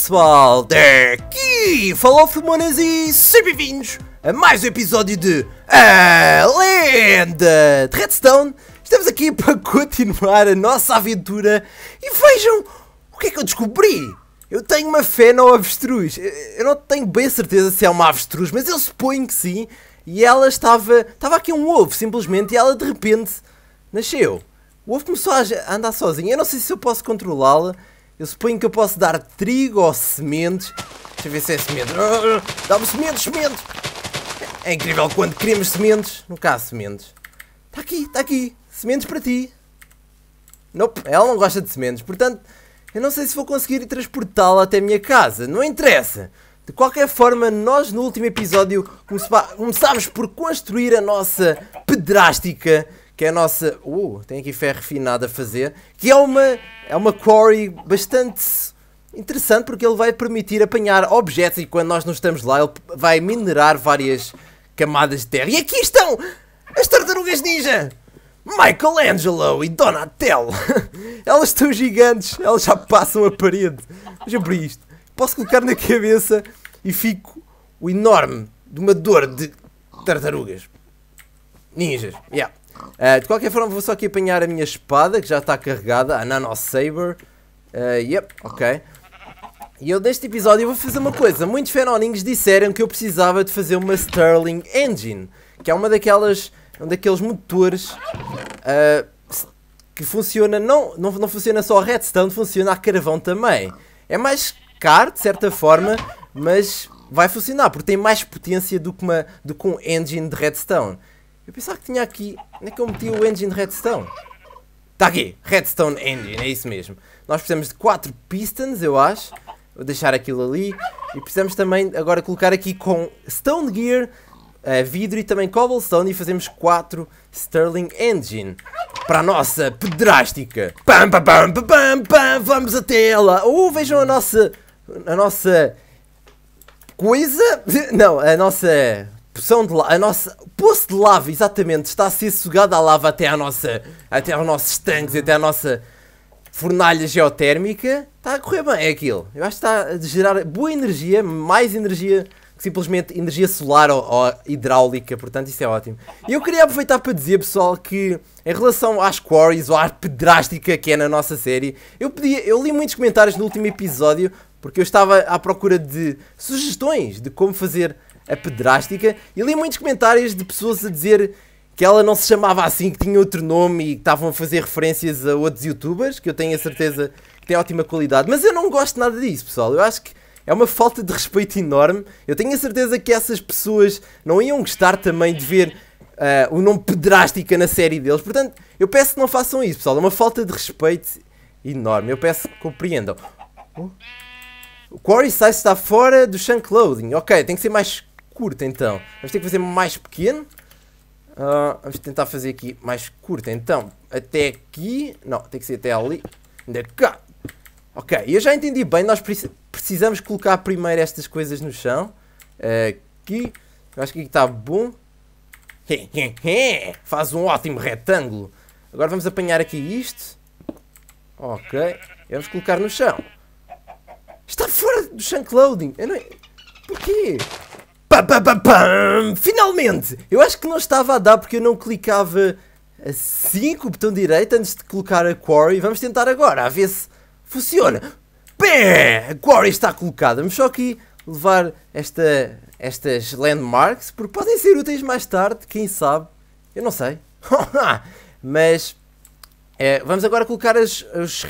pessoal, daqui falou Fumonas e sejam bem-vindos a mais um episódio de A Lenda de Redstone. Estamos aqui para continuar a nossa aventura e vejam o que é que eu descobri. Eu tenho uma fé no avestruz. Eu não tenho bem certeza se é uma avestruz, mas eu suponho que sim. E ela estava. Estava aqui um ovo, simplesmente, e ela de repente nasceu. O ovo começou a andar sozinha. Eu não sei se eu posso controlá-la. Eu suponho que eu posso dar trigo ou sementes. Deixa eu ver se é semente. Ah, dá-me sementes, sementes! É incrível quando queremos sementes. não há sementes. Está aqui, está aqui. Sementes para ti. Nope, ela não gosta de sementes. Portanto, eu não sei se vou conseguir transportá-la até a minha casa. Não interessa. De qualquer forma, nós no último episódio começámos por construir a nossa pedrástica que é a nossa. Uh, tem aqui ferro refinado a fazer. Que é uma, é uma quarry bastante interessante porque ele vai permitir apanhar objetos e quando nós não estamos lá, ele vai minerar várias camadas de terra. E aqui estão as tartarugas ninja! Michelangelo e Donatello! elas estão gigantes, elas já passam a parede. Veja por isto. Posso colocar na cabeça e fico o enorme de uma dor de tartarugas. Ninjas, yeah. Uh, de qualquer forma, vou só aqui apanhar a minha espada, que já está carregada, a Nano Saber. Uh, eh, yep, ok. E eu neste episódio vou fazer uma coisa. Muitos fenoninhos disseram que eu precisava de fazer uma Sterling Engine, que é uma daquelas, um daqueles motores uh, que funciona, não, não, não funciona só a redstone, funciona a carvão também. É mais caro, de certa forma, mas vai funcionar, porque tem mais potência do que, uma, do que um engine de redstone. Eu pensava que tinha aqui. Onde é que eu meti o engine redstone? Está aqui, redstone engine, é isso mesmo. Nós precisamos de 4 pistons, eu acho. Vou deixar aquilo ali. E precisamos também agora colocar aqui com stone gear, uh, vidro e também cobblestone. E fazemos 4 sterling engine. Para a nossa pedrástica. pam, pam, pam, pam, pam, vamos até ela. Uh, vejam a nossa. A nossa. Coisa. Não, a nossa poção de lava, a nossa, poço de lava, exatamente, está a ser sugada a lava até à nossa, até aos nossos tanques, até à nossa fornalha geotérmica, está a correr bem, é aquilo. Eu acho que está a gerar boa energia, mais energia que simplesmente energia solar ou, ou hidráulica, portanto isso é ótimo. E eu queria aproveitar para dizer, pessoal, que em relação às quarries ou à pedrastica que é na nossa série, eu, pedi, eu li muitos comentários no último episódio, porque eu estava à procura de sugestões de como fazer a pedrástica, e li muitos comentários de pessoas a dizer que ela não se chamava assim, que tinha outro nome e que estavam a fazer referências a outros youtubers, que eu tenho a certeza que tem ótima qualidade. Mas eu não gosto nada disso, pessoal. Eu acho que é uma falta de respeito enorme. Eu tenho a certeza que essas pessoas não iam gostar também de ver uh, o nome pedrástica na série deles. Portanto, eu peço que não façam isso, pessoal. É uma falta de respeito enorme. Eu peço que compreendam. O Quarry Size está fora do Shank Loading. Ok, tem que ser mais curto então. Vamos ter que fazer mais pequeno. Uh, vamos tentar fazer aqui mais curto então. Até aqui. Não, tem que ser até ali. Ainda cá. Ok, eu já entendi bem. Nós precisamos colocar primeiro estas coisas no chão. Aqui. Eu acho que aqui está bom. Faz um ótimo retângulo. Agora vamos apanhar aqui isto. Ok. Vamos colocar no chão. Está fora do chão loading. Eu não... Porquê? Pá, pá, pá, Finalmente! Eu acho que não estava a dar porque eu não clicava assim com o botão direito antes de colocar a Quarry. Vamos tentar agora, a ver se funciona. Pé! A Quarry está colocada. Vamos só aqui levar esta, estas landmarks porque podem ser úteis mais tarde, quem sabe. Eu não sei. Mas é, vamos agora colocar as,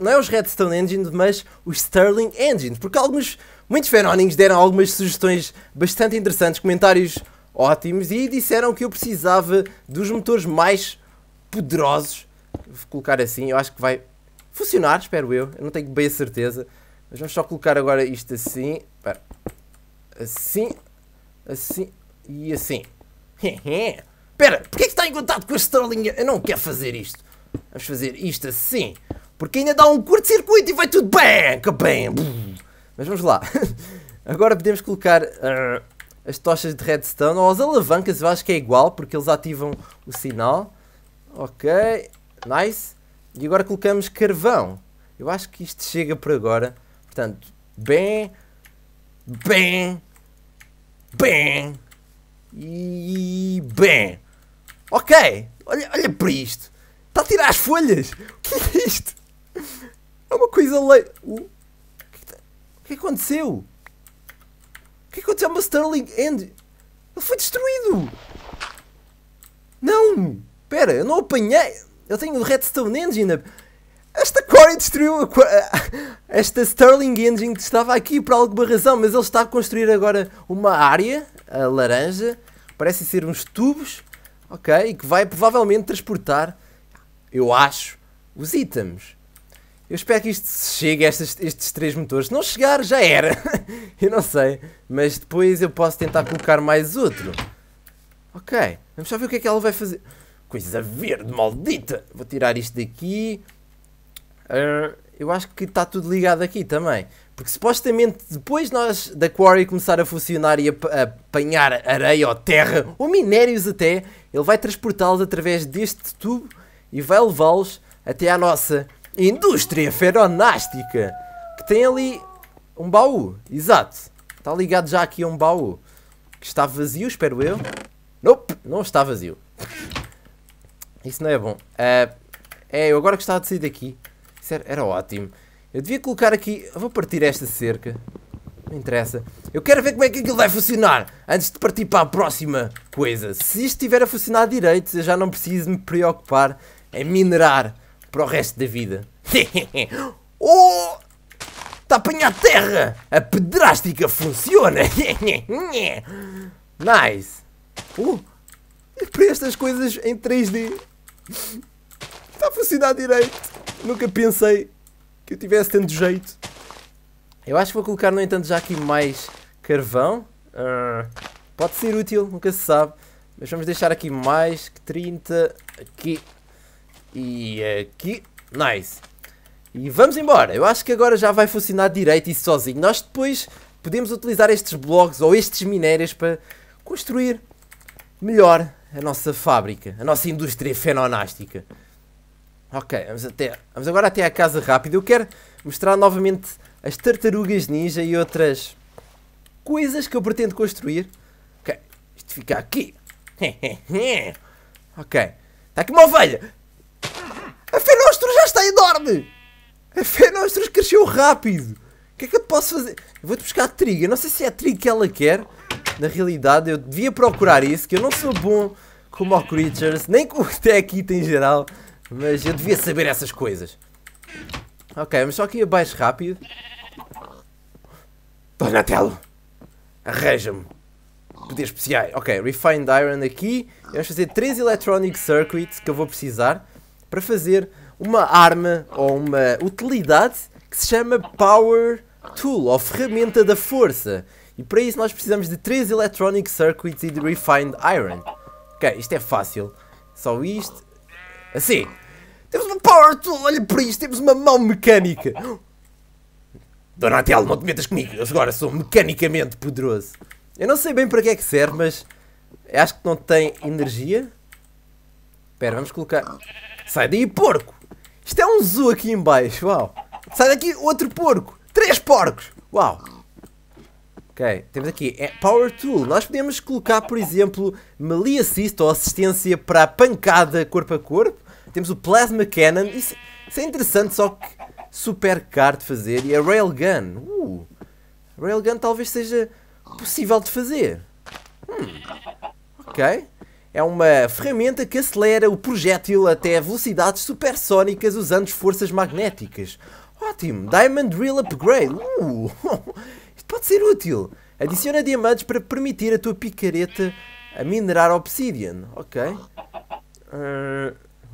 não é os Redstone Engines, mas os Sterling Engines, porque alguns Muitos fenónimos deram algumas sugestões bastante interessantes, comentários ótimos e disseram que eu precisava dos motores mais poderosos. Vou colocar assim, eu acho que vai funcionar, espero eu. Eu não tenho bem a certeza. Mas vamos só colocar agora isto assim. Assim, assim e assim. Espera, porquê é que está em contato com esta linha? Eu não quero fazer isto. Vamos fazer isto assim. Porque ainda dá um curto-circuito e vai tudo bem, bem. Mas vamos lá. Agora podemos colocar uh, as tochas de redstone ou as alavancas, eu acho que é igual, porque eles ativam o sinal. Ok, nice. E agora colocamos carvão. Eu acho que isto chega por agora. Portanto, bem, bem, bem e bem. Ok, olha, olha para isto. Está a tirar as folhas. O que é isto? É uma coisa le... O que aconteceu? O que aconteceu ao meu Sterling End? Ele foi destruído! Não! Pera, eu não apanhei! Eu tenho o Redstone Engine! Esta Quarry destruiu a, esta Sterling Engine que estava aqui por alguma razão, mas ele está a construir agora uma área, a laranja, parecem ser uns tubos, ok, e que vai provavelmente transportar, eu acho, os itens. Eu espero que isto chegue estes, estes três motores. Se não chegar, já era. eu não sei. Mas depois eu posso tentar colocar mais outro. Ok. Vamos só ver o que é que ela vai fazer. Coisa verde, maldita. Vou tirar isto daqui. Ah, eu acho que está tudo ligado aqui também. Porque supostamente depois nós da Quarry começar a funcionar e a, a apanhar areia ou terra, ou minérios até, ele vai transportá-los através deste tubo e vai levá-los até à nossa Indústria Feronástica. Que tem ali um baú. Exato. Está ligado já aqui a um baú. Que está vazio, espero eu. Nope, não está vazio. Isso não é bom. Uh, é, eu agora gostava de sair daqui. Isso era, era ótimo. Eu devia colocar aqui... Eu vou partir esta cerca. Não interessa. Eu quero ver como é que aquilo vai funcionar. Antes de partir para a próxima coisa. Se isto estiver a funcionar direito, eu já não preciso me preocupar em minerar para o resto da vida. oh! Está a apanhar terra! A pedrástica funciona! nice! Uh! Para estas coisas em 3D. Está a funcionar direito. Nunca pensei que eu tivesse tanto jeito. Eu acho que vou colocar, no entanto, já aqui mais carvão. Uh, pode ser útil, nunca se sabe. Mas vamos deixar aqui mais que 30. Aqui e aqui, é nice. E vamos embora. Eu acho que agora já vai funcionar direito e sozinho. Nós depois podemos utilizar estes blocos ou estes minérios para construir melhor a nossa fábrica, a nossa indústria fenonástica. Ok, vamos, até, vamos agora até à casa rápida. Eu quero mostrar novamente as tartarugas ninja e outras coisas que eu pretendo construir. Ok, isto fica aqui. ok, está aqui uma ovelha está enorme! A fenostras cresceu rápido! O que é que eu posso fazer? Vou-te buscar trigo. Eu não sei se é trigo que ela quer. Na realidade, eu devia procurar isso, que eu não sou bom com o creatures, nem com o tech item em geral. Mas eu devia saber essas coisas. Ok, vamos só aqui abaixo rápido. Donatello, arranja-me. Poder especiais. Ok, Refined Iron aqui. Vamos fazer 3 Electronic Circuits que eu vou precisar para fazer uma arma ou uma utilidade que se chama Power Tool, ou ferramenta da força. E para isso nós precisamos de 3 Electronic Circuits e de Refined Iron. Ok, isto é fácil. Só isto. Assim. Temos uma Power Tool, olha para isto, temos uma mão mecânica. Donatello, não te metas comigo, eu agora sou mecanicamente poderoso. Eu não sei bem para que é que serve, mas acho que não tem energia. Espera, vamos colocar... Sai daí, porco! Isto é um zoo aqui embaixo, uau. Sai daqui outro porco. Três porcos, uau. Ok, temos aqui é Power Tool. Nós podemos colocar, por exemplo, melee assist ou assistência para pancada corpo a corpo. Temos o Plasma Cannon. Isso, isso é interessante, só que super caro de fazer. E a Railgun. Uh, Railgun talvez seja possível de fazer. Hum, ok. É uma ferramenta que acelera o projétil até velocidades supersónicas usando forças magnéticas. Ótimo! Diamond Drill Upgrade! Uh, isto pode ser útil! Adiciona diamantes para permitir a tua picareta a minerar obsidian. Ok. Uh,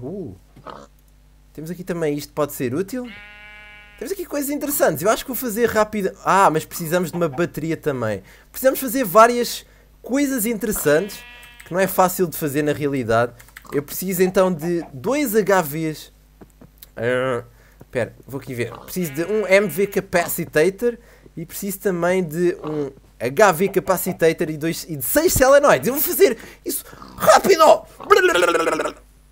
uh, Temos aqui também isto pode ser útil. Temos aqui coisas interessantes. Eu acho que vou fazer rápido. Ah, mas precisamos de uma bateria também. Precisamos fazer várias coisas interessantes que não é fácil de fazer na realidade. Eu preciso então de dois HVs. Uh, ah, espera, vou aqui ver. Preciso de um MV Capacitator e preciso também de um HV Capacitator e, dois, e de seis solenoides. Eu vou fazer isso rápido!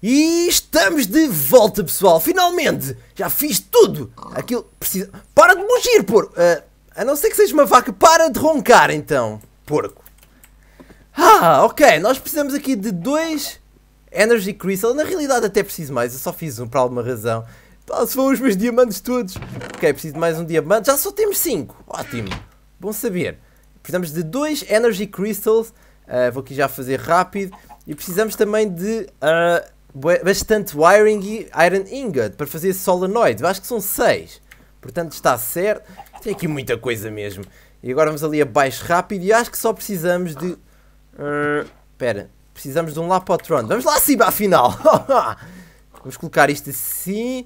E estamos de volta, pessoal! Finalmente! Já fiz tudo! Aquilo precisa. Para de mugir, porco! Uh, a não ser que seja uma vaca, para de roncar então, porco! Ah, ok, nós precisamos aqui de dois Energy Crystal. Na realidade até preciso mais, eu só fiz um por alguma razão. Ah, se foram os meus diamantes todos. Ok, preciso de mais um diamante. Já só temos cinco. Ótimo. Bom saber. Precisamos de dois Energy Crystals. Uh, vou aqui já fazer rápido. E precisamos também de uh, bastante wiring e iron ingot para fazer solenoid. acho que são seis. Portanto está certo. Tem aqui muita coisa mesmo. E agora vamos ali abaixo rápido e acho que só precisamos de Espera, eh, uh, precisamos de um Lapotron. Vamos lá acima, afinal. Vamos colocar isto assim.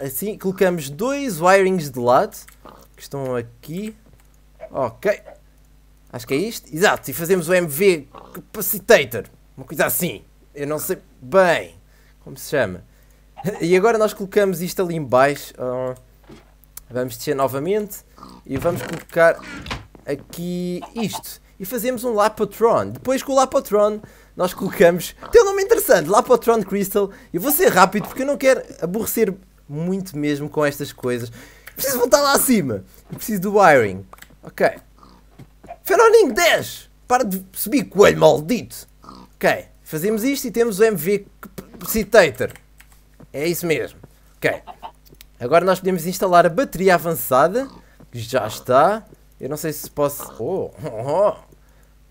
Assim, colocamos dois wirings de lado. Que estão aqui. Ok. Acho que é isto. Exato, e fazemos o MV Capacitator. Uma coisa assim. Eu não sei bem como se chama. E agora nós colocamos isto ali em baixo. Oh, vamos descer novamente. E vamos colocar aqui isto e fazemos um Lapotron. Depois com o Lapotron nós colocamos. Tem um nome interessante, Lapotron Crystal. Eu vou ser rápido porque eu não quero aborrecer muito mesmo com estas coisas. Preciso voltar lá acima. Eu preciso do wiring. Ok. Feroninho 10! Para de subir, coelho maldito! Ok. Fazemos isto e temos o MV Citator. É isso mesmo. Ok. Agora nós podemos instalar a bateria avançada. Que já está. Eu não sei se posso. Oh, oh, oh.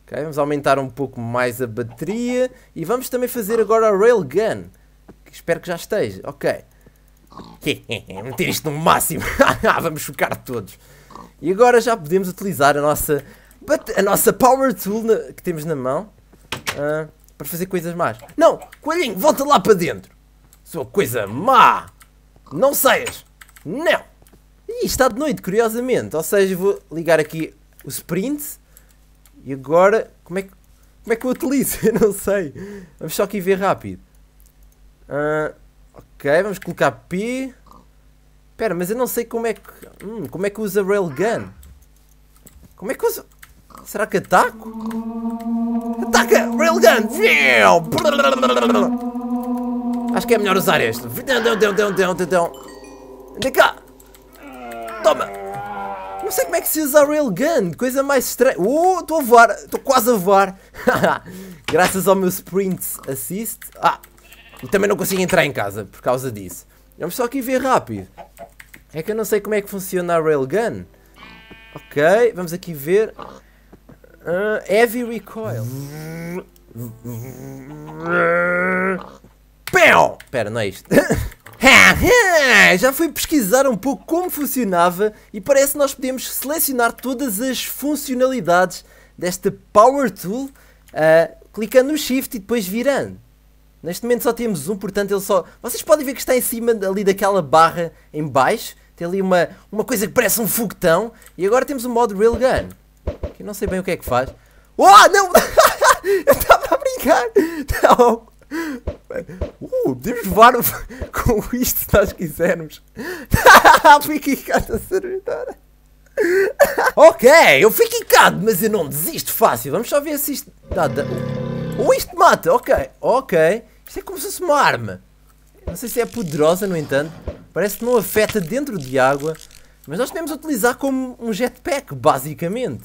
Okay, vamos aumentar um pouco mais a bateria e vamos também fazer agora a Railgun. Que espero que já esteja. Ok. Meter isto no máximo. vamos chocar todos. E agora já podemos utilizar a nossa, a nossa Power Tool na, que temos na mão uh, para fazer coisas más. Não! Coelhinho, volta lá para dentro! Sua coisa má! Não saias! Não! Ih, está de noite, curiosamente. Ou seja, vou ligar aqui o sprint e agora, como é que, como é que eu utilizo? Eu não sei. Vamos só aqui ver rápido. Uh, ok, vamos colocar P Espera, mas eu não sei como é que... Hum, como é que usa railgun? Como é que usa... Será que ataco? Ataca! Railgun! Acho que é melhor usar este. Onde é cá? Toma! Não sei como é que se usa a railgun, coisa mais estranha. Uh, estou a voar, estou quase a voar. Graças ao meu sprint assist. Ah, e também não consigo entrar em casa por causa disso. Vamos só aqui ver rápido. É que eu não sei como é que funciona a railgun. Ok, vamos aqui ver. Uh, heavy recoil. Pera, não é isto. Já fui pesquisar um pouco como funcionava e parece que nós podemos selecionar todas as funcionalidades desta Power Tool uh, clicando no Shift e depois virando. Neste momento só temos um, portanto ele só... Vocês podem ver que está em cima ali daquela barra em baixo. Tem ali uma, uma coisa que parece um foguetão. E agora temos o modo gun Que eu não sei bem o que é que faz. Oh, não! eu estava a brincar! Não! Tá Uh, podemos levar com isto se nós quisermos. Fica encado a servidora. ok, eu fico encado, mas eu não desisto fácil. Vamos só ver se isto. Dá, dá. Ou isto mata, ok, ok. Isto é como se fosse uma arma. Não sei se é poderosa, no entanto. Parece que não afeta dentro de água. Mas nós podemos utilizar como um jetpack, basicamente.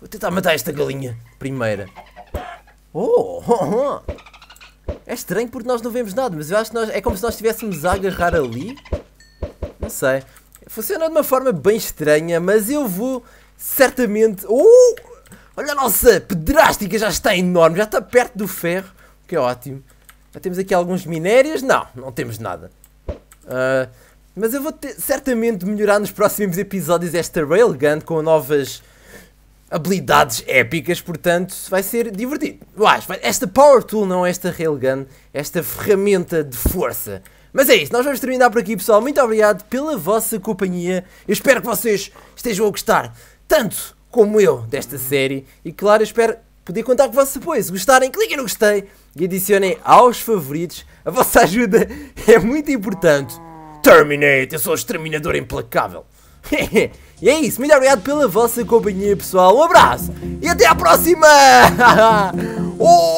Vou tentar matar esta galinha primeira. Oh, oh, oh. É estranho porque nós não vemos nada, mas eu acho que nós, é como se nós estivéssemos a agarrar ali. Não sei. Funciona de uma forma bem estranha, mas eu vou certamente... Uh! Olha a nossa pedrástica, já está enorme, já está perto do ferro, o que é ótimo. Já temos aqui alguns minérios. Não, não temos nada. Uh, mas eu vou ter, certamente melhorar nos próximos episódios esta Railgun com novas habilidades épicas, portanto vai ser divertido. Eu acho, esta Power Tool, não esta Railgun, esta ferramenta de força. Mas é isso, nós vamos terminar por aqui pessoal, muito obrigado pela vossa companhia, eu espero que vocês estejam a gostar tanto como eu desta série e claro, eu espero poder contar com o vosso apoio, se gostarem cliquem no gostei e adicionem aos favoritos, a vossa ajuda é muito importante. Terminate, eu sou o exterminador implacável. E é isso, muito obrigado pela vossa companhia, pessoal. Um abraço e até à próxima! oh!